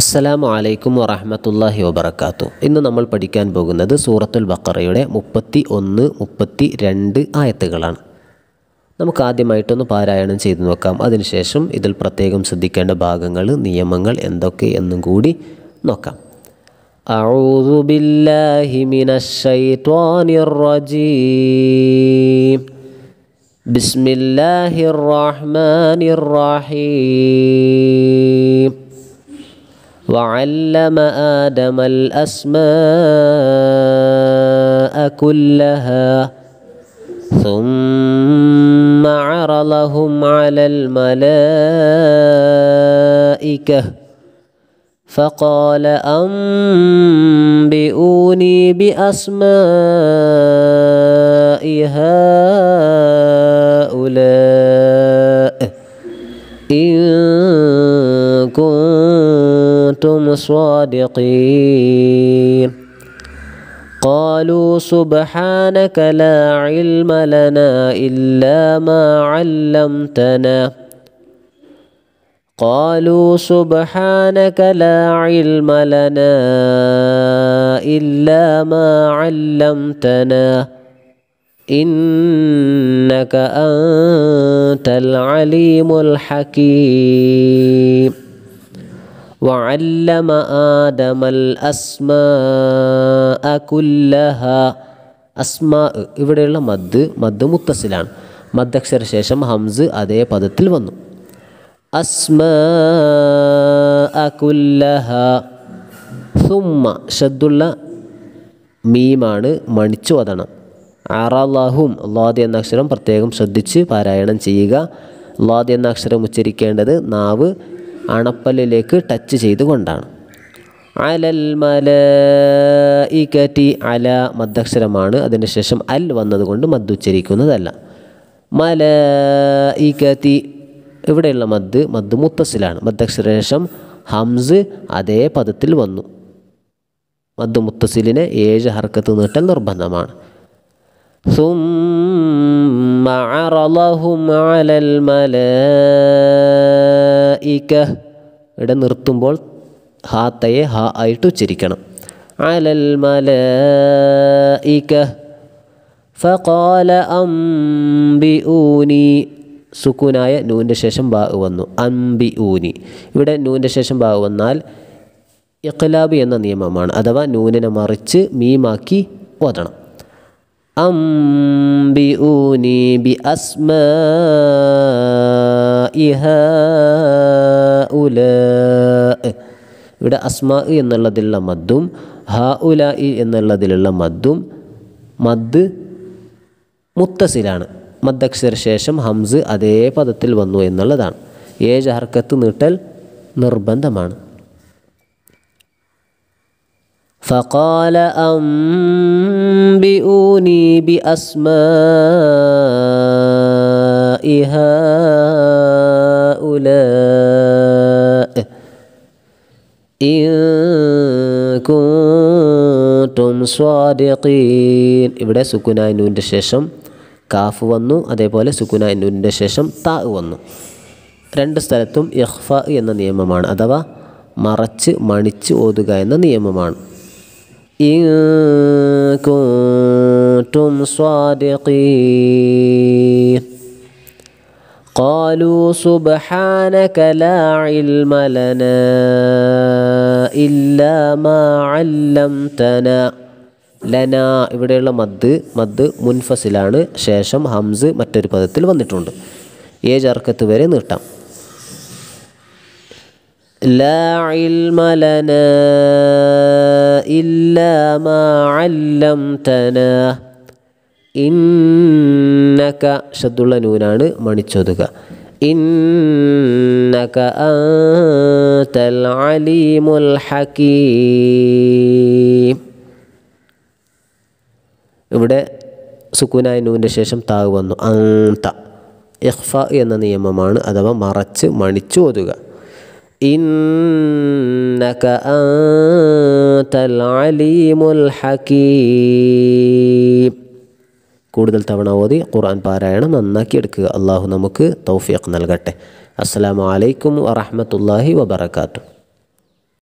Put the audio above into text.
അസ്സലാമു അലൈക്കും വറഹമത്തല്ലാഹി വബർക്കാത്തു ഇന്ന് നമ്മൾ പഠിക്കാൻ പോകുന്നത് സൂറത്തുൽ ബക്കറയുടെ മുപ്പത്തി ഒന്ന് മുപ്പത്തി രണ്ട് ആയത്തുകളാണ് നമുക്ക് ആദ്യമായിട്ടൊന്ന് പാരായണം ചെയ്തു നോക്കാം അതിനുശേഷം ഇതിൽ പ്രത്യേകം ശ്രദ്ധിക്കേണ്ട ഭാഗങ്ങൾ നിയമങ്ങൾ എന്തൊക്കെ എന്നും കൂടി നോക്കാം أعوذ بالله من الشيطان الرجيم بسم الله الرحمن الرحيم وعلم آدم الأسماء كلها ثم عرضهم على الملائكة فقال أنبئوني بأسماء هؤلاء كنتم صادقين قالوا سبحانك لا علم لنا الا ما علمتنا قالوا سبحانك لا علم لنا الا ما علمتنا انك انت العليم الحكيم وعلم آدم الأسماء كلها അസ്മാ ഇവിടെയുള്ള മദ് മദ് മുത്തസിലാണ് മദ്ദക്ഷര ശേഷം ഹംസ് അതേ പദത്തിൽ വന്നു അസ്മ അകുല്ലഹ സുമ്മ ഷദ്ദുള്ള മീമാണ് മണിച്ചു വതണം ആറാഹും ലാദ് എന്ന അക്ഷരം പ്രത്യേകം ശ്രദ്ധിച്ച് പാരായണം ചെയ്യുക ലാദ് എന്ന അക്ഷരം ഉച്ചരിക്കേണ്ടത് നാവ് അണപ്പല്ലിലേക്ക് ടച്ച് ചെയ്തുകൊണ്ടാണ് അലൽ മലഇകറ്റി അല മദ്ദക്ഷരമാണ് അതിന് ശേഷം അൽ വന്നതുകൊണ്ട് ഈ മലഇകത്തി ഇവിടെയുള്ള മദ് മദ് മുത്തസിലാണ് മദ്ദക്ഷരശേഷം ശേഷം ഹംസ് അതേ പദത്തിൽ വന്നു മദ് മുത്തസിലിനെ ഏഴ് ഹർക്കത്ത് നീട്ടൽ നിർബന്ധമാണ് ثم عرضهم على الملائكة ഇവിടെ നിർത്തുമ്പോൾ ഹാത്തയെ ഹ ആയിട്ട് ഉച്ചരിക്കണം അലൽ മലൈക ഫഖാല അംബിഊനി സുക്കുനായ നൂൻ്റെ ശേഷം ബാ വന്നു അംബി ഊനി ഇവിടെ നൂൻ്റെ ശേഷം ബാ വന്നാൽ ഇഖ്ലാബി എന്ന നിയമമാണ് അഥവാ നൂനിനെ മറിച്ച് മീമാക്കി ഓതണം أنبئوني بأسماء هؤلاء ഇവിടെ അസ്മാ എന്നുള്ളതിലുള്ള മദ്ദും ഹ ഉല എന്നുള്ളതിലുള്ള മദ്ദും മദ് മുത്തസിലാണ് മദ്ദക്ഷര ശേഷം ഹംസ് അതേ പദത്തിൽ വന്നു എന്നുള്ളതാണ് ഏജ് ഹർക്കത്ത് നീട്ടൽ നിർബന്ധമാണ് فقال أنبئوني بأسماء هؤلاء ും കുന്തും ഇവിടെ സുക്കുനായ ശേഷം കാഫ് വന്നു അതേപോലെ സുക്കുനായ ശേഷം താ വന്നു രണ്ട് സ്ഥലത്തും യഹ്ഫ എന്ന നിയമമാണ് അഥവാ മറച്ച് മണിച്ച് ഓതുക എന്ന നിയമമാണ് إن كنتم صادقين قالوا سبحانك لا علم لنا إلا ما علمتنا ലന ഇവിടെയുള്ള മദ് മദ് മുൻഫസിലാണ് ശേഷം ഹംസ് മറ്റൊരു പദത്തിൽ വന്നിട്ടുണ്ട് ഏജ് അർക്കത്ത് വരെ നീട്ടാം لا علم لنا إلا ما علمتنا إنك شدل نونان مانيتشودك إنك أنت العليم الحكيم ഇവിടെ സുക്കുനായ നൂൻ്റെ ശേഷം താവ് വന്നു അന്ത ഇഹ്ഫ എന്ന നിയമമാണ് അഥവാ മറച്ച് മണിച്ചു ഓതുക إنك أنت العليم الحكيم കൂടുതൽ തവണ ഓതി ഖുർആൻ പാരായണം നന്നാക്കി എടുക്കുക അള്ളാഹു നമുക്ക് തൗഫീഖ് നൽകട്ടെ അസ്സാം വലൈക്കും വറഹ്മത്തുള്ളാഹി വബർക്കാത്തു